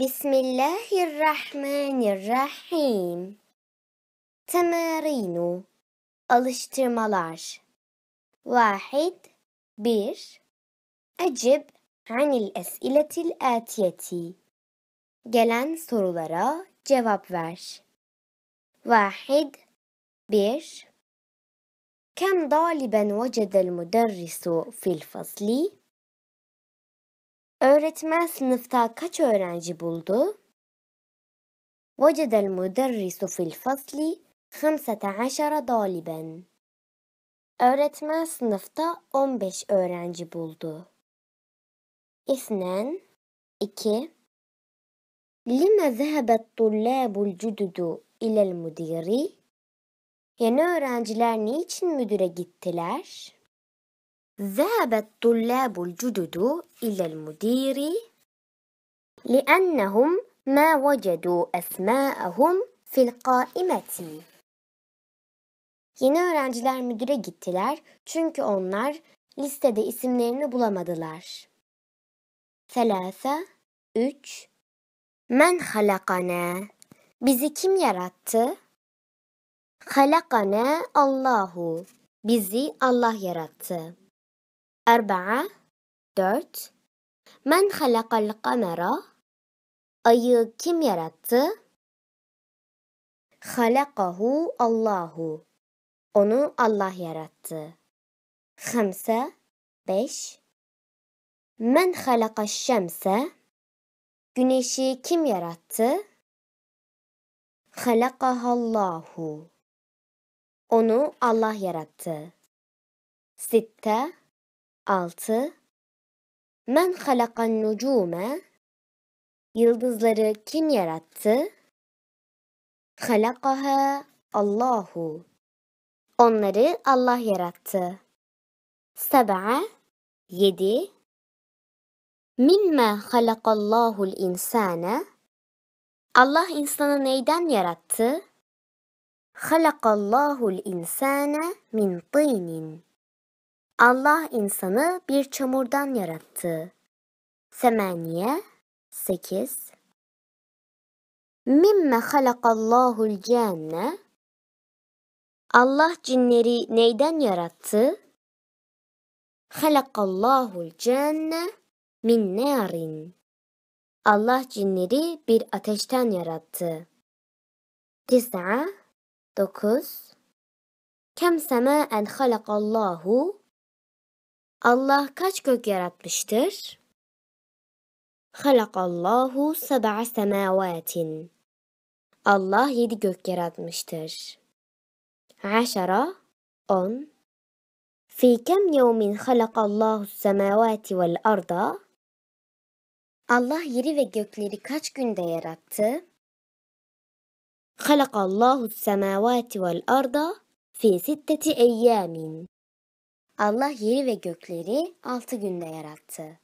بسم الله الرحمن الرحيم تمارين alıştırmalar واحد bir أجب عن الأسئلة الآتية Gelen sorulara cevap ver. واحد bir كم طالبا وجد المدرس في الفصل؟ Öğretmen sınıfta kaç öğrenci buldu? وجد المدرس في الفصل 15 طالبا. Öğretmen sınıfta 15 öğrenci buldu. İsnen, iki. Lima zehabet tullabul cududu ilel müdiri? Yeni öğrenciler niçin müdüre gittiler? ذهب الطلاب الجدد إلى المدير لأنهم ما وجدوا أسماءهم في القائمة. Yeni öğrenciler müdüre gittiler çünkü onlar listede isimlerini bulamadılar. Selasa, üç, Men halakane. bizi kim yarattı? Halakane Allahu, bizi Allah yarattı. أربعة dört من خلق القمر ayı kim yarattı خلقه الله onu Allah yarattı خمسة beş من خلق الشمس Güneşi kim yarattı? Halakahallahu. Onu Allah yarattı. Sitte 6. Men halakan nucume Yıldızları kim yarattı? Halakaha Allahu Onları Allah yarattı. 7. 7. Mimma halakallahu'l insane Allah insanı neyden yarattı? Halakallahu'l insane min tinin. Allah insanı bir çamurdan yarattı. Semaniye 8 Mimme halakallahul cenne Allah cinleri neyden yarattı? Halakallahul cenne min narin Allah cinleri bir ateşten yarattı. Tis'a 9 Kem sema'en halakallahu Allah kaç gök yaratmıştır? Halakallahu seb'a semavatin. Allah yedi gök yaratmıştır. Aşara, on. Fi kem yevmin halakallahu semavati vel arda? Allah yeri ve gökleri kaç günde yarattı? Halakallahu semavati vel arda fi sitteti eyyamin. Allah yeri ve gökleri altı günde yarattı.